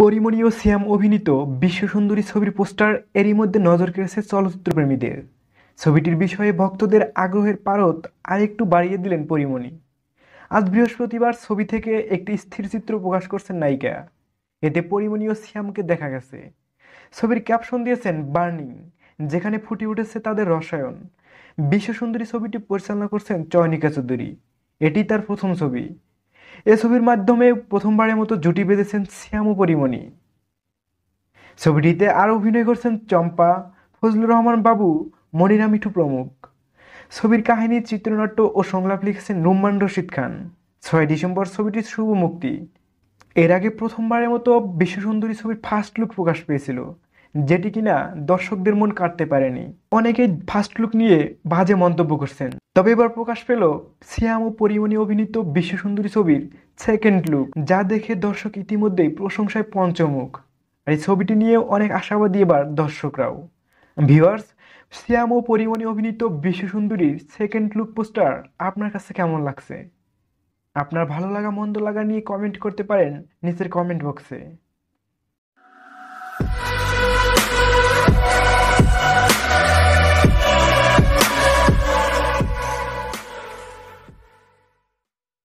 পরিমণি ও শ্যাম অভিনীত বিশ্বসুন্দরী ছবির পোস্টার এরই মধ্যে নজর কেড়েছে চলচ্চিত্রপ্রেমীদের ছবিটির বিষয়ে ভক্তদের আগ্রহের পারত আরেকটু বাড়িয়ে দিলেন পরিমণি আজ বৃহস্পতিবার ছবি থেকে একটি স্থির চিত্র প্রকাশ করছেন নায়িকা এতে পরিমণি ও শ্যামকে দেখা গেছে ছবির ক্যাপশন দিয়েছেন বার্নিং যেখানে ফুটে উঠেছে তাদের রসায়ন বিশ্বসুন্দরী ছবিটি পরিচালনা করছেন চয়নিকা চৌধুরী এটি তার প্রথম ছবি এ ছবির মাধ্যমে প্রথমবারের মতো জুটি বেঁধেছেন শ্যামু পরিমণি ছবিটিতে আরও অভিনয় করছেন চম্পা ফজলুর রহমান বাবু মনিরা মিঠু প্রমুখ ছবির কাহিনী চিত্রনাট্য ও সংলাপ লিখেছেন রুম্মান রশিদ খান ছয় ডিসেম্বর ছবিটির শুভ মুক্তি এর আগে প্রথমবারের মতো বিশ্বসুন্দরী ছবির ফার্স্ট লুক প্রকাশ পেয়েছিল যেটি কিনা দর্শকদের মন কাটতে পারেনি অনেকেই ফার্স্ট লুক নিয়ে বাজে মন্তব্য করছেন তবে এবার প্রকাশ পেল সিয়াম ও পরিমণি অভিনীত বিশ্বসুন্দরী ছবির সেকেন্ড লুক যা দেখে দর্শক ইতিমধ্যেই প্রশংসায় পঞ্চমুখ আর এই ছবিটি নিয়ে অনেক আশাবাদী এবার দর্শকরাও ভিউয়ার্স শ্যাম ও পরিমণি অভিনীত বিশ্বসুন্দরীর সেকেন্ড লুক পোস্টার আপনার কাছে কেমন লাগছে আপনার ভালো লাগা মন্দ লাগা নিয়ে কমেন্ট করতে পারেন নিচের কমেন্ট বক্সে